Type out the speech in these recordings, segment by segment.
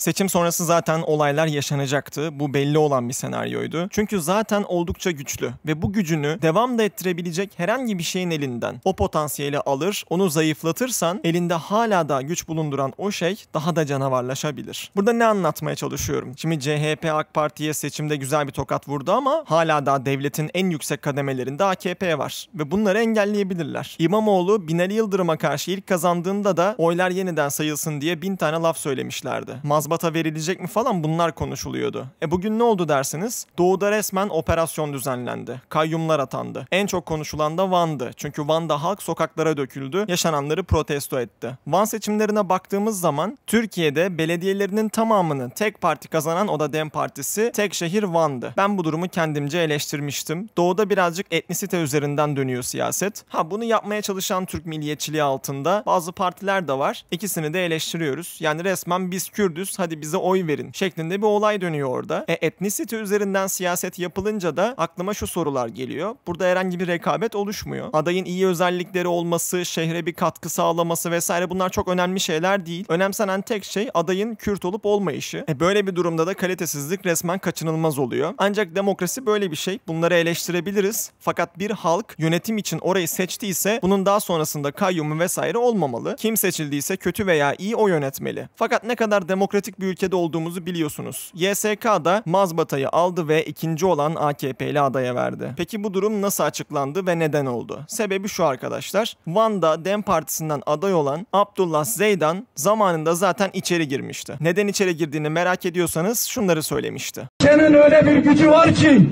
Seçim sonrası zaten olaylar yaşanacaktı. Bu belli olan bir senaryoydu. Çünkü zaten oldukça güçlü ve bu gücünü devam da ettirebilecek herhangi bir şeyin elinden o potansiyeli alır, onu zayıflatırsan elinde hala da güç bulunduran o şey daha da canavarlaşabilir. Burada ne anlatmaya çalışıyorum? Şimdi CHP AK Parti'ye seçimde güzel bir tokat vurdu ama hala da devletin en yüksek kademelerinde AKP var ve bunları engelleyebilirler. İmamoğlu Binali Yıldırım'a karşı ilk kazandığında da oylar yeniden sayılsın diye bin tane laf söylemişlerdi. Maz Azbat'a verilecek mi falan bunlar konuşuluyordu. E bugün ne oldu dersiniz? Doğu'da resmen operasyon düzenlendi. Kayyumlar atandı. En çok konuşulan da Van'dı. Çünkü Van'da halk sokaklara döküldü, yaşananları protesto etti. Van seçimlerine baktığımız zaman Türkiye'de belediyelerinin tamamını tek parti kazanan o da Dem Partisi, tek şehir Van'dı. Ben bu durumu kendimce eleştirmiştim. Doğu'da birazcık etnisite üzerinden dönüyor siyaset. Ha bunu yapmaya çalışan Türk milliyetçiliği altında bazı partiler de var. İkisini de eleştiriyoruz. Yani resmen biz Kürdüz, hadi bize oy verin şeklinde bir olay dönüyor orada. E, ethnicity üzerinden siyaset yapılınca da aklıma şu sorular geliyor. Burada herhangi bir rekabet oluşmuyor. Adayın iyi özellikleri olması, şehre bir katkı sağlaması vesaire bunlar çok önemli şeyler değil. Önemsenen tek şey adayın Kürt olup olmayışı. E, böyle bir durumda da kalitesizlik resmen kaçınılmaz oluyor. Ancak demokrasi böyle bir şey. Bunları eleştirebiliriz. Fakat bir halk yönetim için orayı seçtiyse bunun daha sonrasında kayyumu vesaire olmamalı. Kim seçildiyse kötü veya iyi o yönetmeli. Fakat ne kadar demokratik demokratik bir ülkede olduğumuzu biliyorsunuz. YSK da mazbatayı aldı ve ikinci olan AKP'li adaya verdi. Peki bu durum nasıl açıklandı ve neden oldu? Sebebi şu arkadaşlar. Van'da Dem Partisi'nden aday olan Abdullah Zeydan zamanında zaten içeri girmişti. Neden içeri girdiğini merak ediyorsanız şunları söylemişti. Senin öyle bir gücü var ki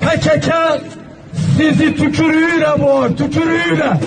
PKK sizi tükürüğüyle boğar, tükürüğüyle.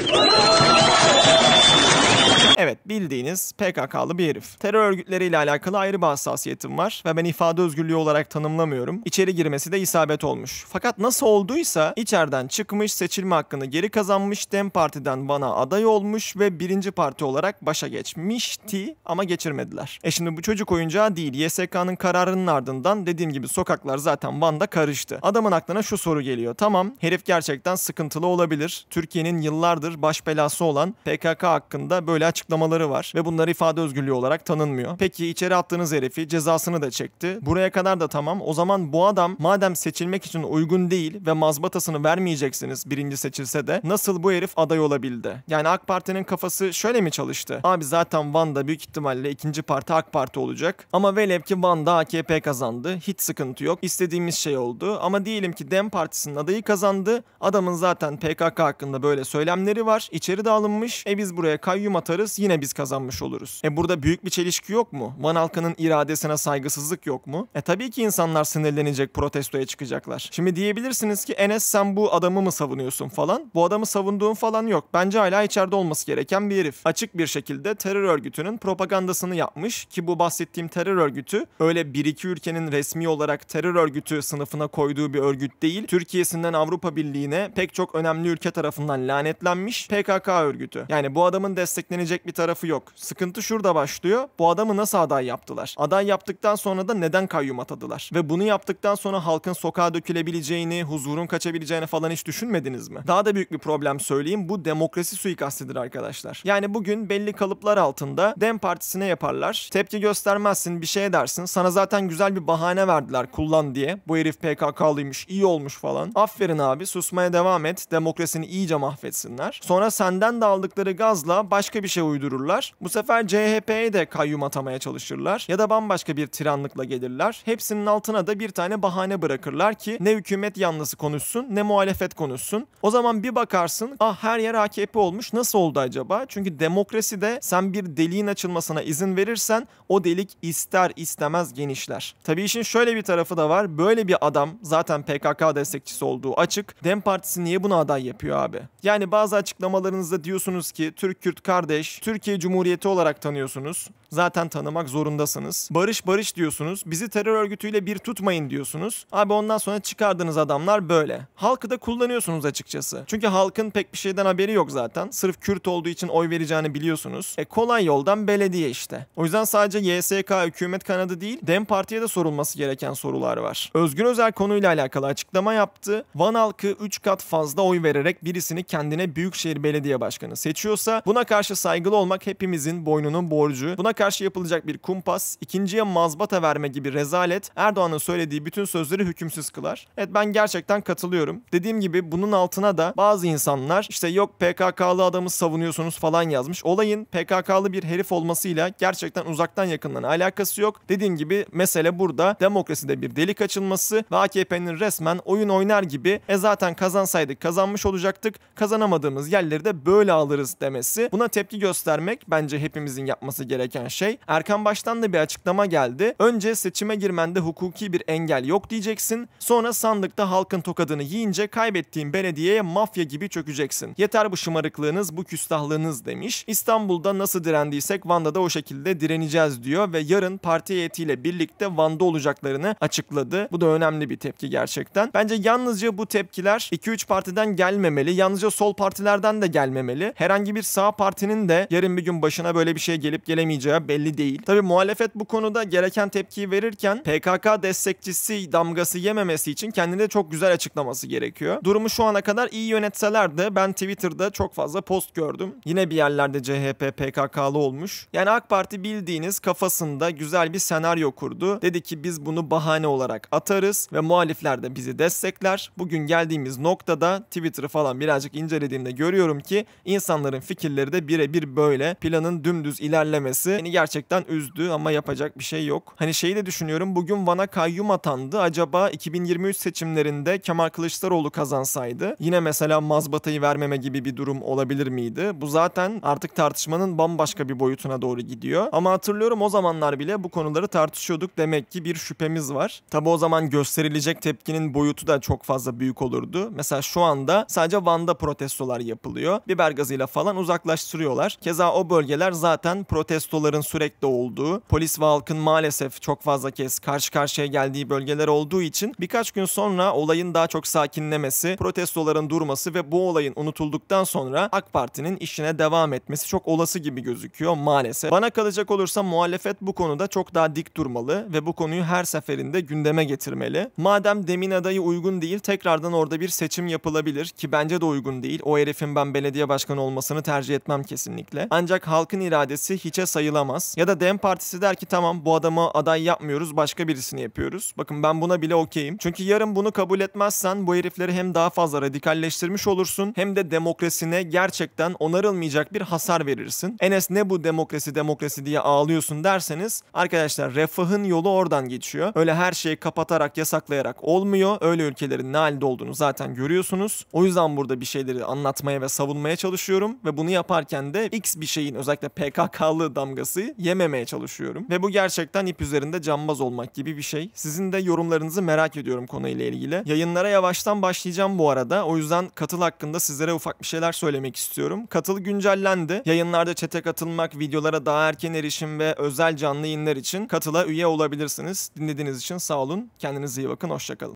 Evet bildiğiniz PKK'lı bir herif. Terör örgütleriyle alakalı ayrı bir hassasiyetim var ve ben ifade özgürlüğü olarak tanımlamıyorum. İçeri girmesi de isabet olmuş. Fakat nasıl olduysa içeriden çıkmış, seçilme hakkını geri kazanmış, Dem Parti'den bana aday olmuş ve birinci parti olarak başa geçmişti ama geçirmediler. E şimdi bu çocuk oyuncağı değil. YSK'nın kararının ardından dediğim gibi sokaklar zaten Van'da karıştı. Adamın aklına şu soru geliyor. Tamam herif gerçekten sıkıntılı olabilir. Türkiye'nin yıllardır baş belası olan PKK hakkında böyle açık açıklamaları var ve bunlar ifade özgürlüğü olarak tanınmıyor. Peki içeri attığınız herifi cezasını da çekti. Buraya kadar da tamam. O zaman bu adam madem seçilmek için uygun değil ve mazbatasını vermeyeceksiniz birinci seçilse de nasıl bu herif aday olabildi? Yani AK Parti'nin kafası şöyle mi çalıştı? Abi zaten Van'da büyük ihtimalle ikinci parti AK Parti olacak. Ama velev ki Van'da AKP kazandı. Hiç sıkıntı yok. İstediğimiz şey oldu. Ama diyelim ki Dem Partisi'nin adayı kazandı. Adamın zaten PKK hakkında böyle söylemleri var. İçeri de alınmış. E biz buraya kayyum atarız Patriots yine biz kazanmış oluruz. E burada büyük bir çelişki yok mu? Van halkının iradesine saygısızlık yok mu? E tabii ki insanlar sinirlenecek, protestoya çıkacaklar. Şimdi diyebilirsiniz ki Enes sen bu adamı mı savunuyorsun falan. Bu adamı savunduğun falan yok. Bence hala içeride olması gereken bir herif. Açık bir şekilde terör örgütünün propagandasını yapmış ki bu bahsettiğim terör örgütü öyle bir iki ülkenin resmi olarak terör örgütü sınıfına koyduğu bir örgüt değil. Türkiye'sinden Avrupa Birliği'ne pek çok önemli ülke tarafından lanetlenmiş PKK örgütü. Yani bu adamın desteklenecek bir tarafı yok. Sıkıntı şurada başlıyor. Bu adamı nasıl aday yaptılar? Aday yaptıktan sonra da neden kayyum atadılar? Ve bunu yaptıktan sonra halkın sokağa dökülebileceğini, huzurun kaçabileceğini falan hiç düşünmediniz mi? Daha da büyük bir problem söyleyeyim. Bu demokrasi suikastidir arkadaşlar. Yani bugün belli kalıplar altında Dem Partisi'ne yaparlar. Tepki göstermezsin, bir şey edersin. Sana zaten güzel bir bahane verdiler kullan diye. Bu herif PKK'lıymış, iyi olmuş falan. Aferin abi susmaya devam et. Demokrasini iyice mahvetsinler. Sonra senden de aldıkları gazla başka bir şey uygulayacaksın uydururlar. Bu sefer CHP'ye de kayyum atamaya çalışırlar ya da bambaşka bir tiranlıkla gelirler. Hepsinin altına da bir tane bahane bırakırlar ki ne hükümet yanlısı konuşsun ne muhalefet konuşsun. O zaman bir bakarsın ah her yer AKP olmuş nasıl oldu acaba? Çünkü demokrasi de sen bir deliğin açılmasına izin verirsen o delik ister istemez genişler. Tabi işin şöyle bir tarafı da var. Böyle bir adam zaten PKK destekçisi olduğu açık. Dem Partisi niye buna aday yapıyor abi? Yani bazı açıklamalarınızda diyorsunuz ki Türk-Kürt kardeş, Türkiye Cumhuriyeti olarak tanıyorsunuz. Zaten tanımak zorundasınız. Barış barış diyorsunuz. Bizi terör örgütüyle bir tutmayın diyorsunuz. Abi ondan sonra çıkardığınız adamlar böyle. Halkı da kullanıyorsunuz açıkçası. Çünkü halkın pek bir şeyden haberi yok zaten. Sırf Kürt olduğu için oy vereceğini biliyorsunuz. E kolay yoldan belediye işte. O yüzden sadece YSK hükümet kanadı değil, DEM Parti'ye de sorulması gereken sorular var. Özgür Özel konuyla alakalı açıklama yaptı. Van halkı 3 kat fazla oy vererek birisini kendine Büyükşehir Belediye Başkanı seçiyorsa buna karşı saygı saygılı olmak hepimizin boynunun borcu. Buna karşı yapılacak bir kumpas, ikinciye mazbata verme gibi rezalet Erdoğan'ın söylediği bütün sözleri hükümsüz kılar. Evet ben gerçekten katılıyorum. Dediğim gibi bunun altına da bazı insanlar işte yok PKK'lı adamı savunuyorsunuz falan yazmış. Olayın PKK'lı bir herif olmasıyla gerçekten uzaktan yakından alakası yok. Dediğim gibi mesele burada demokraside bir delik açılması ve AKP'nin resmen oyun oynar gibi e zaten kazansaydık kazanmış olacaktık kazanamadığımız yerleri de böyle alırız demesi buna tepki göster göstermek bence hepimizin yapması gereken şey. Erkan Baş'tan da bir açıklama geldi. Önce seçime girmende hukuki bir engel yok diyeceksin. Sonra sandıkta halkın tokadını yiyince kaybettiğin belediyeye mafya gibi çökeceksin. Yeter bu şımarıklığınız, bu küstahlığınız demiş. İstanbul'da nasıl direndiysek Vanda'da o şekilde direneceğiz diyor ve yarın parti heyetiyle birlikte Van'da olacaklarını açıkladı. Bu da önemli bir tepki gerçekten. Bence yalnızca bu tepkiler 2-3 partiden gelmemeli. Yalnızca sol partilerden de gelmemeli. Herhangi bir sağ partinin de yarın bir gün başına böyle bir şey gelip gelemeyeceği belli değil. Tabi muhalefet bu konuda gereken tepkiyi verirken PKK destekçisi damgası yememesi için kendine çok güzel açıklaması gerekiyor. Durumu şu ana kadar iyi yönetseler de ben Twitter'da çok fazla post gördüm. Yine bir yerlerde CHP PKK'lı olmuş. Yani AK Parti bildiğiniz kafasında güzel bir senaryo kurdu. Dedi ki biz bunu bahane olarak atarız ve muhalifler de bizi destekler. Bugün geldiğimiz noktada Twitter'ı falan birazcık incelediğimde görüyorum ki insanların fikirleri de birebir böyle planın dümdüz ilerlemesi beni gerçekten üzdü ama yapacak bir şey yok. Hani şeyi de düşünüyorum bugün Van'a kayyum atandı. Acaba 2023 seçimlerinde Kemal Kılıçdaroğlu kazansaydı yine mesela mazbatayı vermeme gibi bir durum olabilir miydi? Bu zaten artık tartışmanın bambaşka bir boyutuna doğru gidiyor. Ama hatırlıyorum o zamanlar bile bu konuları tartışıyorduk. Demek ki bir şüphemiz var. Tabi o zaman gösterilecek tepkinin boyutu da çok fazla büyük olurdu. Mesela şu anda sadece Van'da protestolar yapılıyor. Biber gazıyla falan uzaklaştırıyorlar. Keza o bölgeler zaten protestoların sürekli olduğu, polis ve halkın maalesef çok fazla kez karşı karşıya geldiği bölgeler olduğu için birkaç gün sonra olayın daha çok sakinlemesi, protestoların durması ve bu olayın unutulduktan sonra AK Parti'nin işine devam etmesi çok olası gibi gözüküyor maalesef. Bana kalacak olursa muhalefet bu konuda çok daha dik durmalı ve bu konuyu her seferinde gündeme getirmeli. Madem demin adayı uygun değil tekrardan orada bir seçim yapılabilir ki bence de uygun değil. O herifin ben belediye başkanı olmasını tercih etmem kesinlikle etmekle ancak halkın iradesi hiçe sayılamaz. Ya da Dem Partisi der ki tamam bu adamı aday yapmıyoruz başka birisini yapıyoruz. Bakın ben buna bile okeyim. Çünkü yarın bunu kabul etmezsen bu herifleri hem daha fazla radikalleştirmiş olursun hem de demokrasine gerçekten onarılmayacak bir hasar verirsin. Enes ne bu demokrasi demokrasi diye ağlıyorsun derseniz arkadaşlar refahın yolu oradan geçiyor. Öyle her şeyi kapatarak yasaklayarak olmuyor. Öyle ülkelerin ne halde olduğunu zaten görüyorsunuz. O yüzden burada bir şeyleri anlatmaya ve savunmaya çalışıyorum ve bunu yaparken de ilk X bir şeyin özellikle PKK'lı damgası yememeye çalışıyorum. Ve bu gerçekten ip üzerinde cambaz olmak gibi bir şey. Sizin de yorumlarınızı merak ediyorum konuyla ilgili. Yayınlara yavaştan başlayacağım bu arada. O yüzden katıl hakkında sizlere ufak bir şeyler söylemek istiyorum. Katıl güncellendi. Yayınlarda çete katılmak, videolara daha erken erişim ve özel canlı yayınlar için katıla üye olabilirsiniz. Dinlediğiniz için sağ olun. Kendinize iyi bakın. Hoşçakalın.